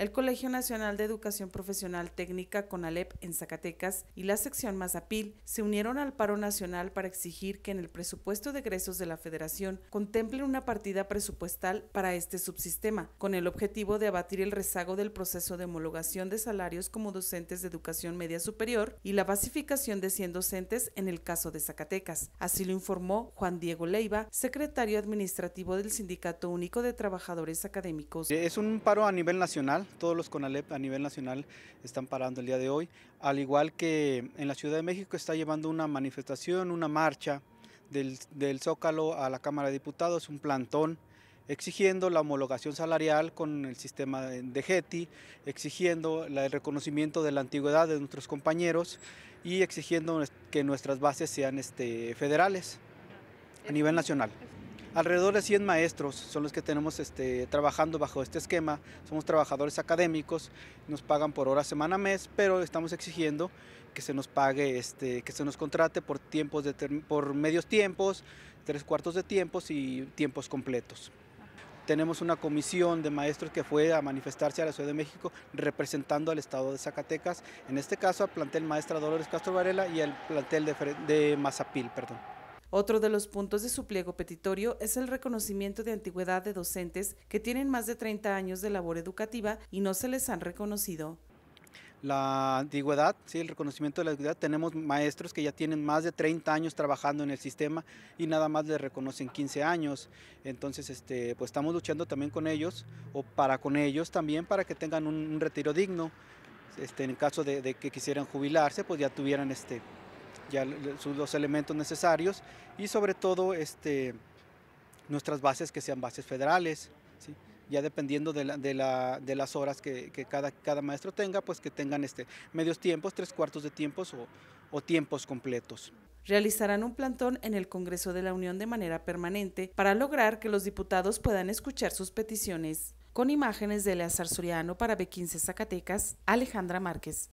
el Colegio Nacional de Educación Profesional Técnica con ALEP en Zacatecas y la sección Mazapil se unieron al paro nacional para exigir que en el presupuesto de egresos de la Federación contemple una partida presupuestal para este subsistema, con el objetivo de abatir el rezago del proceso de homologación de salarios como docentes de educación media superior y la basificación de 100 docentes en el caso de Zacatecas. Así lo informó Juan Diego Leiva, secretario administrativo del Sindicato Único de Trabajadores Académicos. Es un paro a nivel nacional todos los CONALEP a nivel nacional están parando el día de hoy, al igual que en la Ciudad de México está llevando una manifestación, una marcha del, Zócalo a la Cámara de Diputados, un plantón exigiendo la homologación salarial con el sistema de GETI, exigiendo el reconocimiento de la antigüedad de nuestros compañeros y exigiendo que nuestras bases sean este, federales a nivel nacional. Alrededor de 100 maestros son los que tenemos este, trabajando bajo este esquema. Somos trabajadores académicos, nos pagan por hora, semana, mes, pero estamos exigiendo que se nos pague, este, que se nos contrate por, tiempos por medios tiempos, tres cuartos de tiempos y tiempos completos tenemos una comisión de maestros que fue a manifestarse a la Ciudad de México representando al Estado de Zacatecas, en este caso al plantel maestra Dolores Castro Varela y al plantel de, Mazapil. Perdón. Otro de los puntos de su pliego petitorio es el reconocimiento de antigüedad de docentes que tienen más de 30 años de labor educativa y no se les han reconocido. La antigüedad, sí, el reconocimiento de la antigüedad, tenemos maestros que ya tienen más de 30 años trabajando en el sistema y nada más les reconocen 15 años. Entonces, este, pues estamos luchando también con ellos o para con ellos también para que tengan un, retiro digno. Este, en caso de, de que quisieran jubilarse, pues ya tuvieran este, ya los elementos necesarios y sobre todo este, nuestras bases que sean bases federales, ya dependiendo de, las horas que, cada, maestro tenga, pues que tengan este, medios tiempos, tres cuartos de tiempos o, tiempos completos realizarán un plantón en el Congreso de la Unión de manera permanente para lograr que los diputados puedan escuchar sus peticiones. Con imágenes de Eleazar Zuriano para B15 Zacatecas, Alejandra Márquez.